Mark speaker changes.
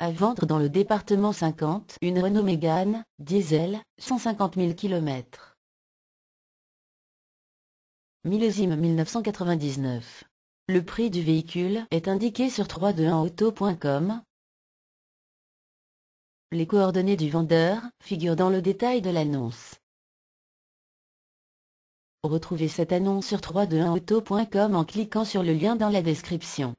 Speaker 1: À vendre dans le département 50, une Renault Mégane, diesel, 150 000 km. Millésime 1999. Le prix du véhicule est indiqué sur 321auto.com.
Speaker 2: Les coordonnées du vendeur figurent dans le détail de l'annonce. Retrouvez cette annonce sur 321auto.com en cliquant sur le lien dans la description.